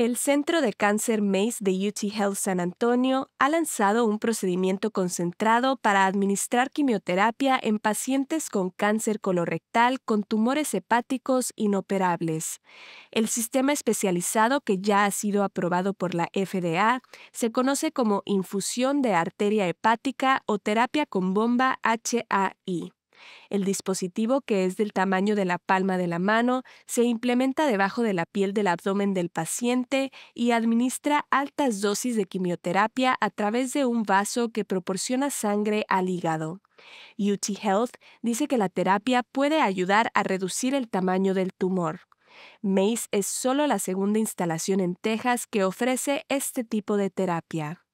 El Centro de Cáncer MACE de UT Health San Antonio ha lanzado un procedimiento concentrado para administrar quimioterapia en pacientes con cáncer colorectal con tumores hepáticos inoperables. El sistema especializado que ya ha sido aprobado por la FDA se conoce como infusión de arteria hepática o terapia con bomba HAI. El dispositivo, que es del tamaño de la palma de la mano, se implementa debajo de la piel del abdomen del paciente y administra altas dosis de quimioterapia a través de un vaso que proporciona sangre al hígado. UT Health dice que la terapia puede ayudar a reducir el tamaño del tumor. Mace es solo la segunda instalación en Texas que ofrece este tipo de terapia.